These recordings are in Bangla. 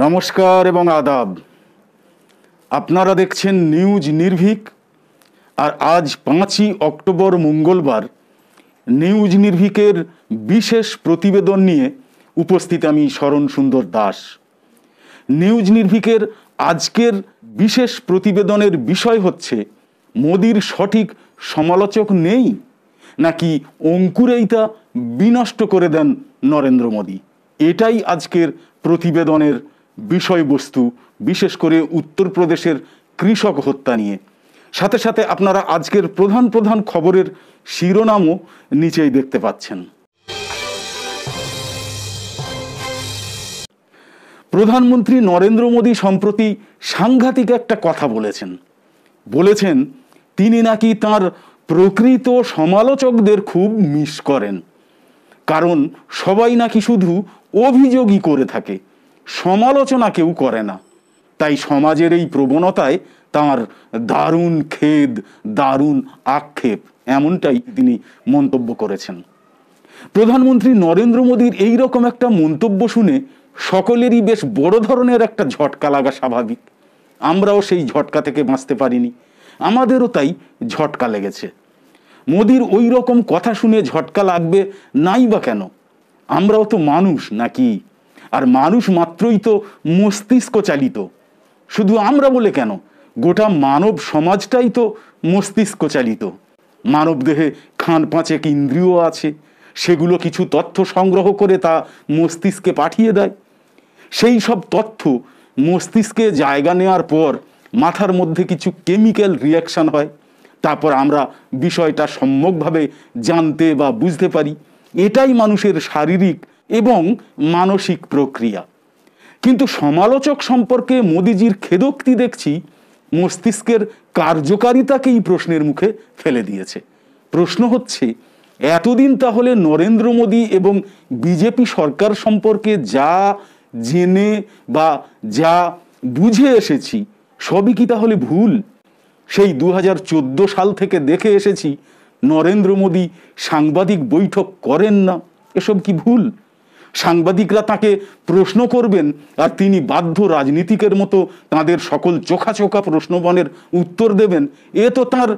নমস্কার এবং আদাব আপনারা দেখছেন নিউজ নির্ভীক আর আজ পাঁচই অক্টোবর মঙ্গলবার নিউজ নির্ভীকের বিশেষ প্রতিবেদন নিয়ে উপস্থিত আমি শরণ সুন্দর দাস নিউজ নির্ভীকের আজকের বিশেষ প্রতিবেদনের বিষয় হচ্ছে মোদির সঠিক সমালোচক নেই নাকি অঙ্কুরেই তা বিনষ্ট করে দেন নরেন্দ্র মোদী এটাই আজকের প্রতিবেদনের বিষয়বস্তু বিশেষ করে উত্তরপ্রদেশের কৃষক হত্যা নিয়ে সাথে সাথে আপনারা আজকের প্রধান প্রধান খবরের শিরোনামও নিচেই দেখতে পাচ্ছেন প্রধানমন্ত্রী নরেন্দ্র মোদী সম্প্রতি সাংঘাতিক একটা কথা বলেছেন বলেছেন তিনি নাকি তার প্রকৃত সমালোচকদের খুব মিস করেন কারণ সবাই নাকি শুধু অভিযোগই করে থাকে সমালোচনা কেউ করে না তাই সমাজের এই প্রবণতায় তার দারুণ খেদ দারুণ আক্ষেপ এমনটাই তিনি মন্তব্য করেছেন প্রধানমন্ত্রী নরেন্দ্র মোদীর এই রকম একটা মন্তব্য শুনে সকলেরই বেশ বড় ধরনের একটা ঝটকা লাগা স্বাভাবিক আমরাও সেই ঝটকা থেকে বাঁচতে পারিনি আমাদেরও তাই ঝটকা লেগেছে মোদীর ওই রকম কথা শুনে ঝটকা লাগবে নাই বা কেন আমরাও তো মানুষ নাকি আর মানুষ মাত্রই তো মস্তিষ্ক চালিত শুধু আমরা বলে কেন গোটা মানব সমাজটাই তো মস্তিষ্ক চালিত মানব দেহে খান পাঁচেক ইন্দ্রিয় আছে সেগুলো কিছু তথ্য সংগ্রহ করে তা মস্তিষ্কে পাঠিয়ে দেয় সেই সব তথ্য মস্তিষ্কে জায়গা নেওয়ার পর মাথার মধ্যে কিছু কেমিক্যাল রিয়াকশান হয় তারপর আমরা বিষয়টা সম্যকভাবে জানতে বা বুঝতে পারি এটাই মানুষের শারীরিক এবং মানসিক প্রক্রিয়া কিন্তু সমালোচক সম্পর্কে মোদিজির খেদোক্তি দেখছি মস্তিষ্কের কার্যকারিতাকেই প্রশ্নের মুখে ফেলে দিয়েছে প্রশ্ন হচ্ছে এতদিন তাহলে নরেন্দ্র মোদী এবং বিজেপি সরকার সম্পর্কে যা জেনে বা যা বুঝে এসেছি সবই কি তাহলে ভুল সেই দু সাল থেকে দেখে এসেছি নরেন্দ্র মোদী সাংবাদিক বৈঠক করেন না এসব কি ভুল সাংবাদিকরা তাকে প্রশ্ন করবেন আর তিনি বাধ্য রাজনীতিকের মতো তাদের সকল চোখা প্রশ্নবনের উত্তর দেবেন এ তো তার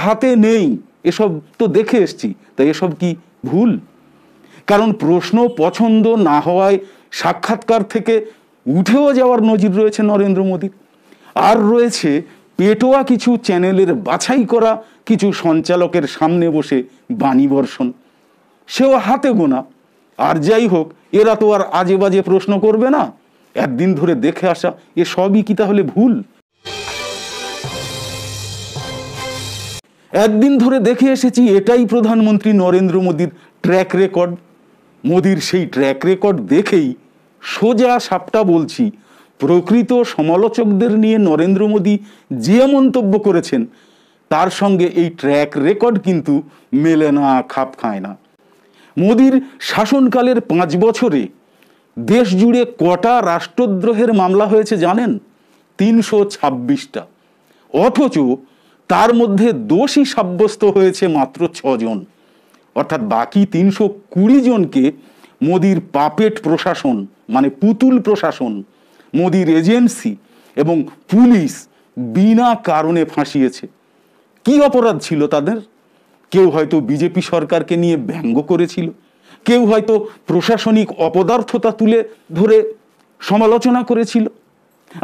ধাতে নেই এসব তো দেখে এসছি তাই এসব কি ভুল কারণ প্রশ্ন পছন্দ না হওয়ায় সাক্ষাৎকার থেকে উঠেও যাওয়ার নজির রয়েছে নরেন্দ্র মোদীর আর রয়েছে পেটোয়া কিছু চ্যানেলের বাছাই করা কিছু সঞ্চালকের সামনে বসে বাণী বর্ষণ সেও হাতে গোনা আর যাই হোক এরা তো আর আজে বাজে প্রশ্ন করবে না একদিন ধরে দেখে আসা এ সবই কি তাহলে ভুল একদিন ধরে দেখে এসেছি এটাই প্রধানমন্ত্রী নরেন্দ্র মোদীর ট্র্যাক রেকর্ড মোদীর সেই ট্র্যাক রেকর্ড দেখেই সোজা সাপটা বলছি প্রকৃত সমালোচকদের নিয়ে নরেন্দ্র মোদী যে মন্তব্য করেছেন তার সঙ্গে এই ট্র্যাক রেকর্ড কিন্তু মেলে না খাপ খায় না মোদির শাসনকালের পাঁচ বছরে দেশ জুড়ে কটা রাষ্ট্রদ্রোহের মামলা হয়েছে জানেন তিনশো ছাব্বিশটা অথচ তার মধ্যে দোষী সাব্যস্ত হয়েছে মাত্র ছজন অর্থাৎ বাকি তিনশো কুড়ি জনকে মোদির পাপেট প্রশাসন মানে পুতুল প্রশাসন মোদির এজেন্সি এবং পুলিশ বিনা কারণে ফাঁসিয়েছে কি অপরাধ ছিল তাদের কেউ হয়তো বিজেপি সরকারকে নিয়ে ব্যঙ্গ করেছিল কেউ হয়তো প্রশাসনিক অপদার্থতা তুলে ধরে সমালোচনা করেছিল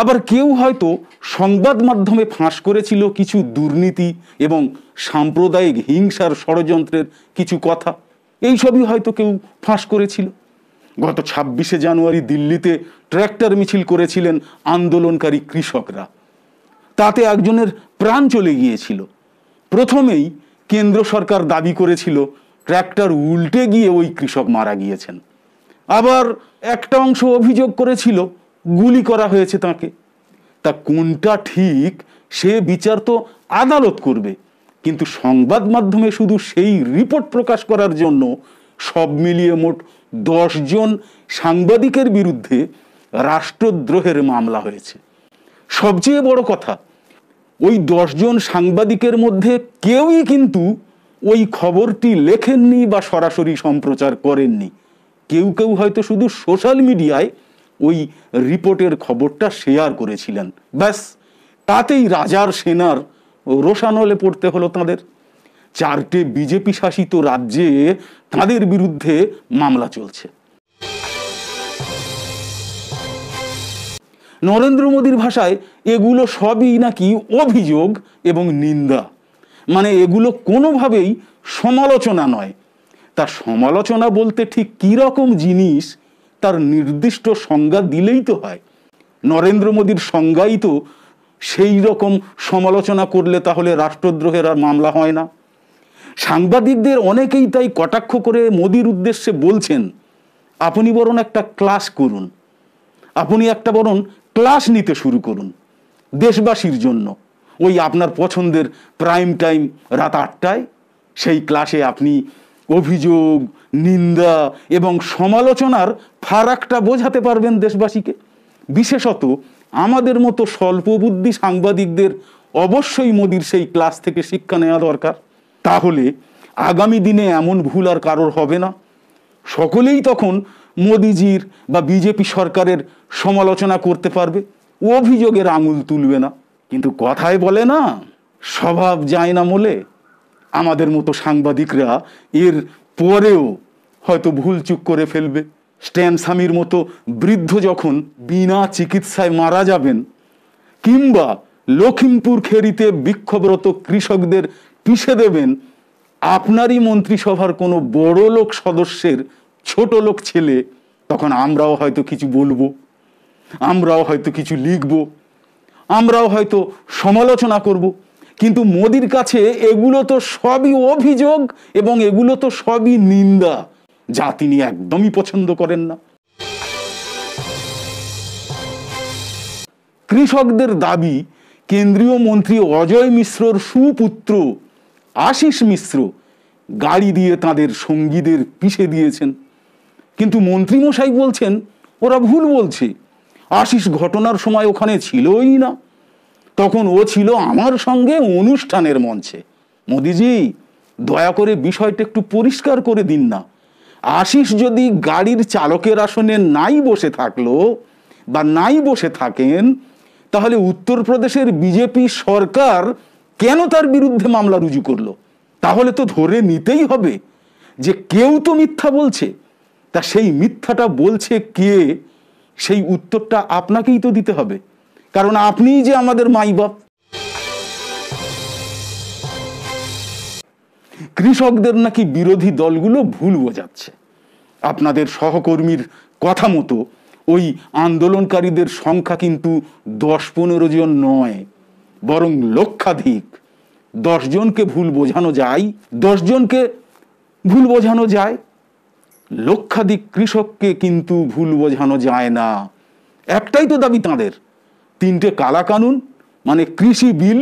আবার কেউ হয়তো সংবাদ মাধ্যমে ফাঁস করেছিল কিছু দুর্নীতি এবং সাম্প্রদায়িক হিংসার ষড়যন্ত্রের কিছু কথা এইসবই হয়তো কেউ ফাঁস করেছিল গত ছাব্বিশে জানুয়ারি দিল্লিতে ট্র্যাক্টর মিছিল করেছিলেন আন্দোলনকারী কৃষকরা তাতে একজনের প্রাণ চলে গিয়েছিল প্রথমেই কেন্দ্র সরকার দাবি করেছিল ট্র্যাক্টর উল্টে গিয়ে ওই কৃষক মারা গিয়েছেন আবার একটা অংশ অভিযোগ করেছিল গুলি করা হয়েছে তাকে তা কোনটা ঠিক সে বিচার তো আদালত করবে কিন্তু সংবাদ মাধ্যমে শুধু সেই রিপোর্ট প্রকাশ করার জন্য সব মিলিয়ে মোট জন সাংবাদিকের বিরুদ্ধে রাষ্ট্রদ্রোহের মামলা হয়েছে সবচেয়ে বড় কথা ওই দশজন সাংবাদিকের মধ্যে কেউই কিন্তু ওই খবরটি লেখেননি বা সরাসরি সম্প্রচার করেননি কেউ কেউ হয়তো শুধু সোশ্যাল মিডিয়ায় ওই রিপোর্টের খবরটা শেয়ার করেছিলেন ব্যাস তাতেই রাজার সেনার রোশানলে পড়তে হলো তাদের চারটে বিজেপি শাসিত রাজ্যে তাদের বিরুদ্ধে মামলা চলছে নরেন্দ্র মোদীর ভাষায় এগুলো সবই নাকি অভিযোগ এবং নিন্দা মানে এগুলো কোনোভাবেই সমালোচনা নয় তার সমালোচনা বলতে ঠিক কী রকম জিনিস তার নির্দিষ্ট সংজ্ঞা দিলেই তো হয় নরেন্দ্র মোদীর সংজ্ঞাই তো সেই রকম সমালোচনা করলে তাহলে রাষ্ট্রদ্রোহের আর মামলা হয় না সাংবাদিকদের অনেকেই তাই কটাক্ষ করে মোদির উদ্দেশ্যে বলছেন আপনি বরং একটা ক্লাস করুন আপনি একটা বরং ক্লাস নিতে শুরু করুন দেশবাসীর জন্য ওই আপনার পছন্দের প্রাইম টাইম রাত আটটায় সেই ক্লাসে আপনি অভিযোগ নিন্দা এবং সমালোচনার ফারাকটা বোঝাতে পারবেন দেশবাসীকে বিশেষত আমাদের মতো স্বল্পবুদ্ধি সাংবাদিকদের অবশ্যই মোদির সেই ক্লাস থেকে শিক্ষা নেওয়া দরকার তাহলে আগামী দিনে এমন ভুল আর কারোর হবে না সকলেই তখন মোদিজির বা বিজেপি সরকারের সমালোচনা করতে পারবে অভিযোগের আঙুল তুলবে না কিন্তু কথায় বলে না স্বভাব যায় না মোলে আমাদের মতো সাংবাদিকরা এর পরেও হয়তো ভুল চুক করে ফেলবে স্ট্যান স্বামীর মতো বৃদ্ধ যখন বিনা চিকিৎসায় মারা যাবেন কিংবা লখিমপুর খেরিতে বিক্ষোভরত কৃষকদের পিষে দেবেন আপনারই মন্ত্রিসভার কোনো বড় লোক সদস্যের ছোট লোক ছেলে তখন আমরাও হয়তো কিছু বলবো আমরাও হয়তো কিছু লিখব আমরাও হয়তো সমালোচনা করব। কিন্তু মোদির কাছে এগুলো তো সবই অভিযোগ এবং এগুলো তো সবই নিন্দা যা তিনি একদমই পছন্দ করেন না কৃষকদের দাবি কেন্দ্রীয় মন্ত্রী অজয় মিশ্রর সুপুত্র আশিস মিশ্র গাড়ি দিয়ে তাদের সঙ্গীদের পিষে দিয়েছেন কিন্তু মন্ত্রীমশাই বলছেন ওরা ভুল বলছে আশিস ঘটনার সময় ওখানে ছিলই না তখন ও ছিল আমার সঙ্গে অনুষ্ঠানের মঞ্চে মোদিজি দয়া করে বিষয়টা একটু পরিষ্কার করে দিন না আশিস যদি গাড়ির চালকের আসনে নাই বসে থাকলো বা নাই বসে থাকেন তাহলে উত্তরপ্রদেশের বিজেপি সরকার কেন তার বিরুদ্ধে মামলা রুজু করলো তাহলে তো ধরে নিতেই হবে যে কেউ তো মিথ্যা বলছে তা সেই মিথ্যাটা বলছে কে সেই উত্তরটা আপনাকেই তো দিতে হবে কারণ আপনিই যে আমাদের মাই বাপ কৃষকদের নাকি বিরোধী দলগুলো ভুল বোঝাচ্ছে আপনাদের সহকর্মীর কথা মতো ওই আন্দোলনকারীদের সংখ্যা কিন্তু দশ পনেরো জন নয় বরং লক্ষাধিক দশজনকে ভুল বোঝানো যায় দশজনকে ভুল বোঝানো যায় লক্ষাধিক কৃষককে কিন্তু ভুল বোঝানো যায় না একটাই তো দাবি তাঁদের তিনটে কালা কানুন মানে কৃষি বিল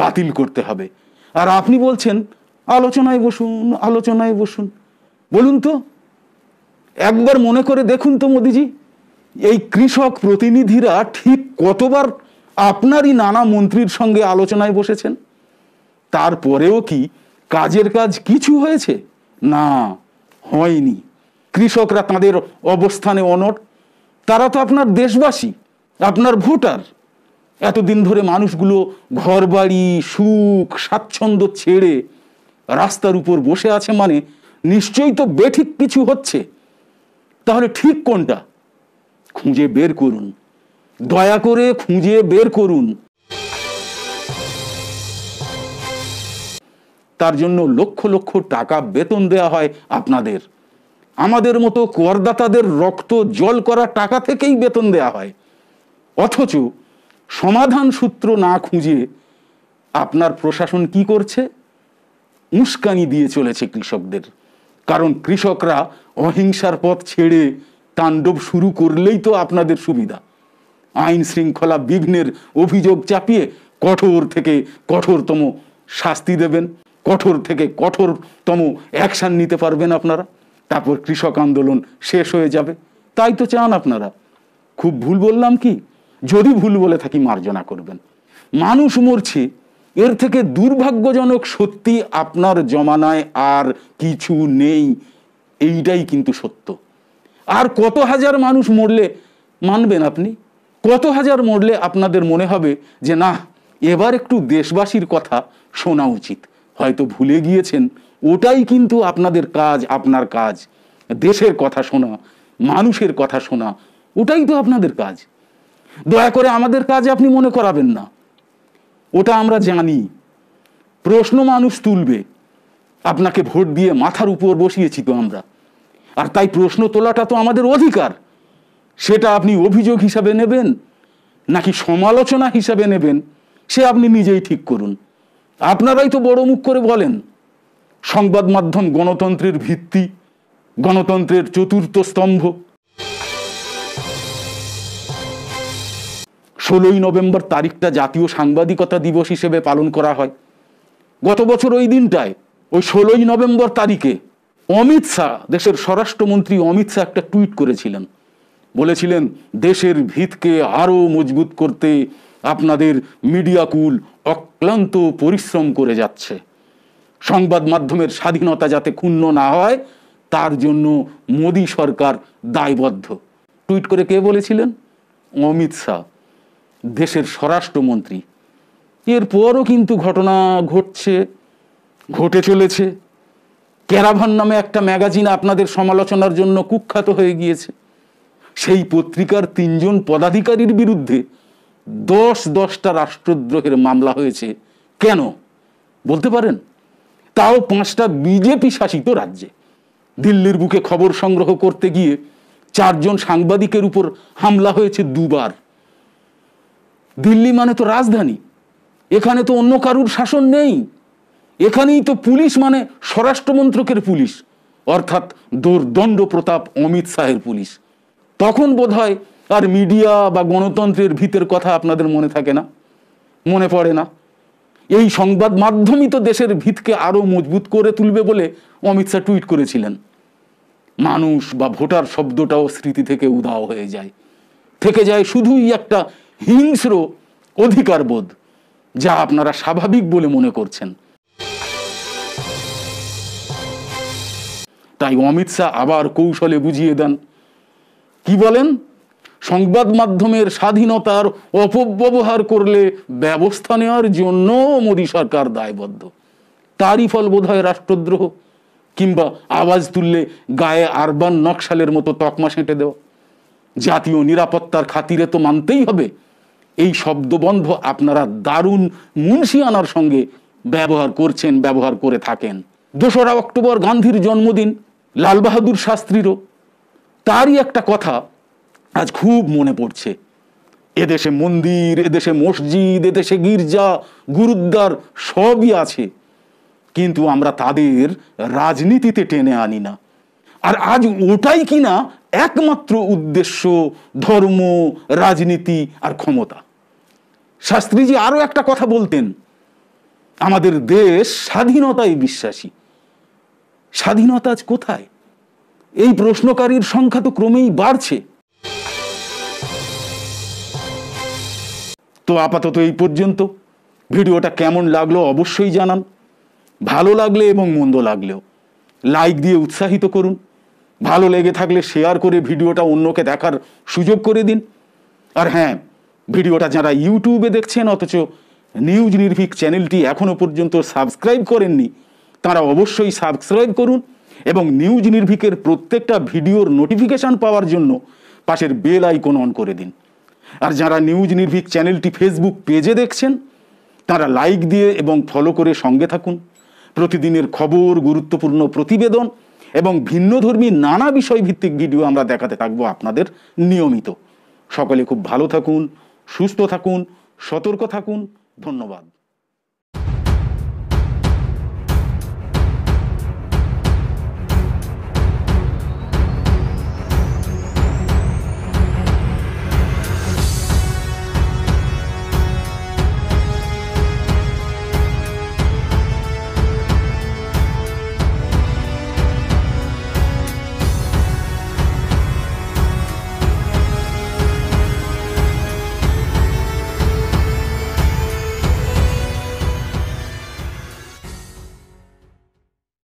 বাতিল করতে হবে আর আপনি বলছেন আলোচনায় বসুন আলোচনায় বসুন বলুন তো একবার মনে করে দেখুন তো মোদিজি এই কৃষক প্রতিনিধিরা ঠিক কতবার আপনারই নানা মন্ত্রীর সঙ্গে আলোচনায় বসেছেন তারপরেও কি কাজের কাজ কিছু হয়েছে না হয়নি কৃষকরা তাদের অবস্থানে অনট তারা তো আপনার দেশবাসী আপনার ভোটার এতদিন ধরে মানুষগুলো ঘরবাড়ি সুখ স্বাচ্ছন্দ্য ছেড়ে রাস্তার উপর বসে আছে মানে নিশ্চয়ই তো বেঠিক কিছু হচ্ছে তাহলে ঠিক কোনটা খুঁজে বের করুন দয়া করে খুঁজে বের করুন তার জন্য লক্ষ লক্ষ টাকা বেতন দেয়া হয় আপনাদের আমাদের মতো করদাতাদের রক্ত জল করা টাকা থেকেই বেতন দেয়া হয় অথচ সমাধান সূত্র না খুঁজে আপনার প্রশাসন কি করছে উস্কানি দিয়ে চলেছে কৃষকদের কারণ কৃষকরা অহিংসার পথ ছেড়ে তাণ্ডব শুরু করলেই তো আপনাদের সুবিধা আইন শৃঙ্খলা বিঘ্নের অভিযোগ চাপিয়ে কঠোর থেকে কঠোরতম শাস্তি দেবেন কঠোর থেকে কঠোরতম অ্যাকশান নিতে পারবেন আপনারা তারপর কৃষক আন্দোলন শেষ হয়ে যাবে তাই তো চান আপনারা খুব ভুল বললাম কি যদি ভুল বলে থাকি মার্জনা করবেন মানুষ মরছে এর থেকে দুর্ভাগ্যজনক সত্যি আপনার জমানায় আর কিছু নেই এইটাই কিন্তু সত্য আর কত হাজার মানুষ মরলে মানবেন আপনি কত হাজার মরলে আপনাদের মনে হবে যে না এবার একটু দেশবাসীর কথা শোনা উচিত হয়তো ভুলে গিয়েছেন ওটাই কিন্তু আপনাদের কাজ আপনার কাজ দেশের কথা শোনা মানুষের কথা শোনা ওটাই তো আপনাদের কাজ দয়া করে আমাদের কাজ আপনি মনে করাবেন না ওটা আমরা জানি প্রশ্ন মানুষ তুলবে আপনাকে ভোট দিয়ে মাথার উপর বসিয়েছি তো আমরা আর তাই প্রশ্ন তোলাটা তো আমাদের অধিকার সেটা আপনি অভিযোগ হিসাবে নেবেন নাকি সমালোচনা হিসাবে নেবেন সে আপনি নিজেই ঠিক করুন আপনারাই তো বড় মুখ করে বলেন সংবাদ মাধ্যম গণতন্ত্রের ভিত্তি গণতন্ত্রের চতুর্থ স্তম্ভ ষোলোই নভেম্বর তারিখটা জাতীয় সাংবাদিকতা দিবস হিসেবে পালন করা হয় গত বছর ওই দিনটায় ওই ষোলোই নভেম্বর তারিখে অমিত শাহ দেশের স্বরাষ্ট্রমন্ত্রী অমিত শাহ একটা টুইট করেছিলেন বলেছিলেন দেশের ভিতকে আরও মজবুত করতে আপনাদের মিডিয়াকুল অক্লান্ত পরিশ্রম করে যাচ্ছে সংবাদ মাধ্যমের স্বাধীনতা যাতে ক্ষুণ্ণ না হয় তার জন্য মোদী সরকার দায়বদ্ধ টুইট করে কে বলেছিলেন অমিত শাহ দেশের স্বরাষ্ট্রমন্ত্রী এরপরও কিন্তু ঘটনা ঘটছে ঘটে চলেছে ক্যারাভান নামে একটা ম্যাগাজিন আপনাদের সমালোচনার জন্য কুখ্যাত হয়ে গিয়েছে সেই পত্রিকার তিনজন পদাধিকারীর বিরুদ্ধে দশ দশটা রাষ্ট্রদ্রোহের মামলা হয়েছে কেন বলতে পারেন তাও পাঁচটা বিজেপি শাসিত রাজ্যে দিল্লির বুকে খবর সংগ্রহ করতে গিয়ে চারজন সাংবাদিকের উপর হামলা হয়েছে দুবার দিল্লি মানে তো রাজধানী এখানে তো অন্য কারুর শাসন নেই এখানেই তো পুলিশ মানে স্বরাষ্ট্রমন্ত্রকের পুলিশ অর্থাৎ দুর্দণ্ড প্রতাপ অমিত শাহের পুলিশ তখন বোধ হয় আর মিডিয়া বা গণতন্ত্রের ভিতের কথা আপনাদের মনে থাকে না মনে পড়ে না এই সংবাদ মাধ্যমই তো দেশের ভিতকে আরও মজবুত করে তুলবে বলে অমিত শাহ টুইট করেছিলেন মানুষ বা ভোটার শব্দটাও স্মৃতি থেকে উদাও হয়ে যায় থেকে যায় শুধুই একটা হিংস্র অধিকারবোধ যা আপনারা স্বাভাবিক বলে মনে করছেন তাই অমিত শাহ আবার কৌশলে বুঝিয়ে দেন কি বলেন সংবাদ মাধ্যমের স্বাধীনতার অপব্যবহার করলে ব্যবস্থা নেওয়ার জন্য মোদী সরকার দায়বদ্ধ তারই ফল বোধহয় রাষ্ট্রদ্রোহ কিংবা আওয়াজ তুললে গায়ে আরবান নকশালের মতো তকমা সেঁটে দেওয়া জাতীয় নিরাপত্তার খাতিরে তো মানতেই হবে এই শব্দবন্ধ আপনারা দারুণ মুন্সিয়ানার সঙ্গে ব্যবহার করছেন ব্যবহার করে থাকেন দোসরা অক্টোবর গান্ধীর জন্মদিন লাল বাহাদুর শাস্ত্রীরও তারই একটা কথা আজ খুব মনে পড়ছে এদেশে মন্দির এদেশে মসজিদ এদেশে গির্জা গুরুদ্বার সবই আছে কিন্তু আমরা তাদের রাজনীতিতে টেনে আনি না আর আজ ওটাই কিনা একমাত্র উদ্দেশ্য ধর্ম রাজনীতি আর ক্ষমতা শাস্ত্রীজি আরও একটা কথা বলতেন আমাদের দেশ স্বাধীনতায় বিশ্বাসী স্বাধীনতা আজ কোথায় এই প্রশ্নকারীর সংখ্যা তো ক্রমেই বাড়ছে তো আপাতত এই পর্যন্ত ভিডিওটা কেমন লাগলো অবশ্যই জানান ভালো লাগলে এবং মন্দ লাগলেও লাইক দিয়ে উৎসাহিত করুন ভালো লেগে থাকলে শেয়ার করে ভিডিওটা অন্যকে দেখার সুযোগ করে দিন আর হ্যাঁ ভিডিওটা যারা ইউটিউবে দেখছেন অথচ নিউজ নির্ভিক চ্যানেলটি এখনও পর্যন্ত সাবস্ক্রাইব করেননি তারা অবশ্যই সাবস্ক্রাইব করুন এবং নিউজ নির্ভিকের প্রত্যেকটা ভিডিওর নোটিফিকেশান পাওয়ার জন্য পাশের বেল আইকন অন করে দিন আর যারা নিউজ নির্ভীক চ্যানেলটি ফেসবুক পেজে দেখছেন তারা লাইক দিয়ে এবং ফলো করে সঙ্গে থাকুন প্রতিদিনের খবর গুরুত্বপূর্ণ প্রতিবেদন এবং ভিন্নধর্মী নানা বিষয়ভিত্তিক ভিডিও আমরা দেখাতে থাকবো আপনাদের নিয়মিত সকলে খুব ভালো থাকুন সুস্থ থাকুন সতর্ক থাকুন ধন্যবাদ